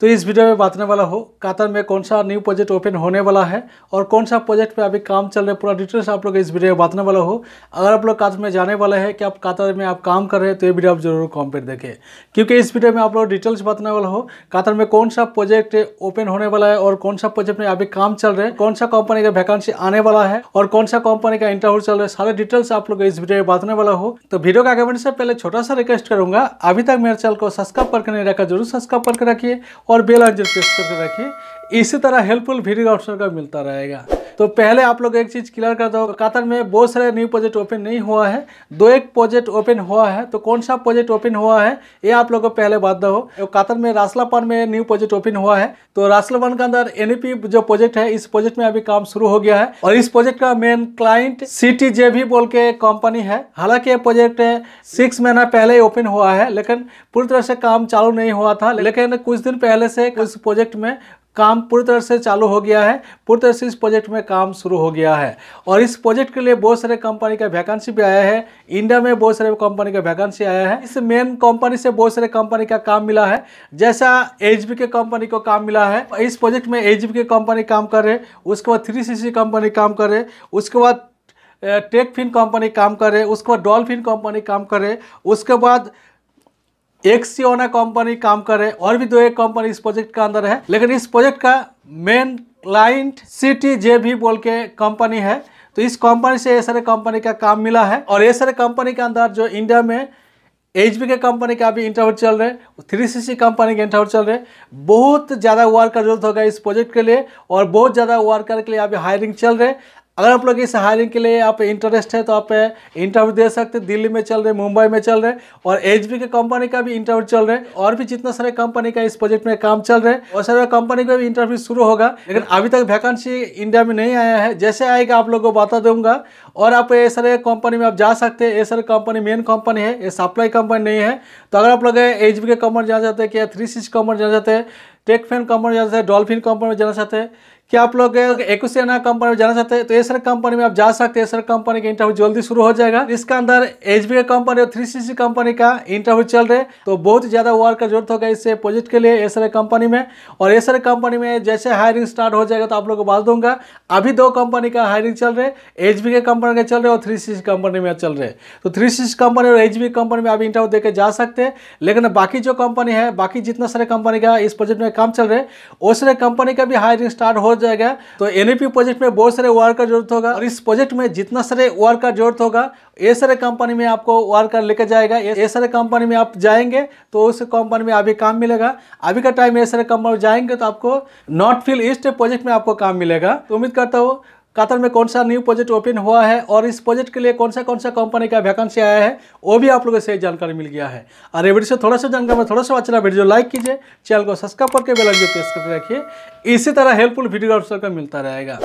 तो इस वीडियो में बातने वाला हो कातर में कौन सा न्यू प्रोजेक्ट ओपन होने वाला है और कौन सा प्रोजेक्ट पे अभी काम चल रहा है पूरा डिटेल्स आप लोग इस वीडियो में बातने वाला हो अगर आप लोग कातर में जाने वाले हैं कि आप कातर में आप काम कर रहे हैं तो ये वीडियो आप जरूर कॉम्पेट देखें क्योंकि इस वीडियो में आप लोग डिटेल्स बताने वाला हो कातर में कौन सा प्रोजेक्ट ओपन होने वाला है और कौन सा प्रोजेक्ट में अभी काम चल रहे हैं कौन सा कंपनी का वैकेंसी आने वाला है और कौन सा कंपनी का इंटरव्यू चल रहा है सारे डिटेल्स आप लोग इस वीडियो में बातने वाला हो तो वीडियो का आगे बढ़ने से पहले छोटा सा रिक्वेस्ट करूंगा अभी तक मेरे चैनल को सब्सक्राइब करके नहीं रखा जरूर सब्सक्राइब करके रखिए और बेल आइकन प्रेस करके रखें इसी तरह हेल्पफुल वीडियो ऑप्शन का मिलता रहेगा तो पहले आप लोग एक चीज़ क्लियर कर दो कातर में बहुत सारे न्यू प्रोजेक्ट ओपन नहीं हुआ है दो एक प्रोजेक्ट ओपन हुआ है तो कौन सा प्रोजेक्ट ओपन हुआ है ये आप लोगों को पहले बात दो तो कातर में रासलापान में न्यू प्रोजेक्ट ओपन हुआ है तो रासलापन के अंदर एन जो प्रोजेक्ट है इस प्रोजेक्ट में अभी काम शुरू हो गया है और इस प्रोजेक्ट का मेन क्लाइंट सी बोल के कंपनी है हालांकि ये प्रोजेक्ट सिक्स महीना पहले ही ओपन हुआ है लेकिन पूरी तरह से काम चालू नहीं हुआ था लेकिन कुछ दिन पहले से उस प्रोजेक्ट में काम पूरी तरह से चालू हो गया है पूरी तरह से इस प्रोजेक्ट में काम शुरू हो गया है और इस प्रोजेक्ट के लिए बहुत सारे कंपनी का वैकेंसी भी आया है इंडिया में बहुत सारे कंपनी का वैकेंसी आया है इस मेन कंपनी से बहुत सारे कंपनी का काम मिला है जैसा एच के कंपनी को काम मिला है इस प्रोजेक्ट में एच के कंपनी काम कर रहे उसके बाद थ्री कंपनी काम कर रहे उसके बाद टेक फिन कंपनी काम करे उसके बाद डॉल्फिन कंपनी काम करे उसके बाद एक ओना कंपनी काम कर रहे और भी दो एक कंपनी इस प्रोजेक्ट का अंदर है लेकिन इस प्रोजेक्ट का मेन क्लाइंट सिटी जे भी बोल के कंपनी है तो इस कंपनी से ये सारे कंपनी का काम मिला है और ये सारे कंपनी के अंदर जो इंडिया में एच के कंपनी का अभी इंटरव्यू चल रहे थ्री सी सी कंपनी के इंटरव्यू चल रहे बहुत ज़्यादा वर्कर जरूरत होगा इस प्रोजेक्ट के लिए और बहुत ज़्यादा वर्कर के लिए अभी हायरिंग चल रहे अगर आप लोग इस हायरिंग के लिए आप इंटरेस्ट है तो आप इंटरव्यू दे सकते दिल्ली में चल रहे मुंबई में चल रहे और एच के कंपनी का भी इंटरव्यू चल रहे और भी जितना सारे कंपनी का इस प्रोजेक्ट में काम चल रहे और सारे कंपनी का भी इंटरव्यू शुरू होगा लेकिन अभी तक वैकेंसी इंडिया में नहीं आया है जैसे आएगा आप लोग को बता दूंगा और आप ये सारे कंपनी में आप जा सकते हैं ये सारे कंपनी मेन कंपनी है ये सप्लाई कंपनी नहीं है तो अगर आप लोग एच के कंपनी जाना चाहते हैं क्या थ्री सिक्स कंपनी जाना चाहते हैं टेक फैन कंपनी जाना चाहते हैं डॉल्फिन कंपनी में जाना चाहते हैं कि आप लोग एकुसियाना कंपनी में जाना चाहते हैं तो ये कंपनी में आप जा सकते हैं सर कंपनी का इंटरव्यू जल्दी शुरू हो जाएगा इसके अंदर एच कंपनी और थ्री सी कंपनी का इंटरव्यू चल रहे तो बहुत ज़्यादा वर्क का जरूरत होगा इस प्रोजेक्ट के लिए ये सारे कंपनी में और ये कंपनी में जैसे हायरिंग स्टार्ट हो जाएगा तो आप लोग को बात दूंगा अभी दो कंपनी का हायरिंग चल रहे एच के कंपनी का चल रहे और थ्री कंपनी में चल रहे तो थ्री कंपनी और एच कंपनी में आप इंटरव्यू देकर जा सकते हैं लेकिन बाकी जो कंपनी है बाकी जितना सारे कंपनी का इस प्रोजेक्ट में काम चल रहे उस कंपनी का भी हायरिंग स्टार्ट हो पहुंच जाएगा तो एन प्रोजेक्ट में बहुत सारे वार जरूरत होगा और इस प्रोजेक्ट में जितना सारे वार जरूरत होगा ये सारे कंपनी में आपको वार का लेकर जाएगा ये सारे कंपनी में आप जाएंगे तो उस कंपनी में अभी काम मिलेगा अभी का टाइम ये सारे कंपनी जाएंगे तो आपको नॉर्थ फील्ड ईस्ट प्रोजेक्ट में आपको काम मिलेगा तो उम्मीद करता हूँ कतर में कौन सा न्यू प्रोजेक्ट ओपन हुआ है और इस प्रोजेक्ट के लिए कौन सा कौन सा कंपनी का वैकेंसी आया है वो भी आप लोगों से जानकारी मिल गया है और ये वीडियो से थोड़ा सा जानकारी थोड़ा सा अच्छा वीडियो लाइक कीजिए चैनल को सब्सक्राइब करके बेलाइकन प्रेस करके रखिए इसी तरह हेल्पफुल वीडियो आप सबका मिलता रहेगा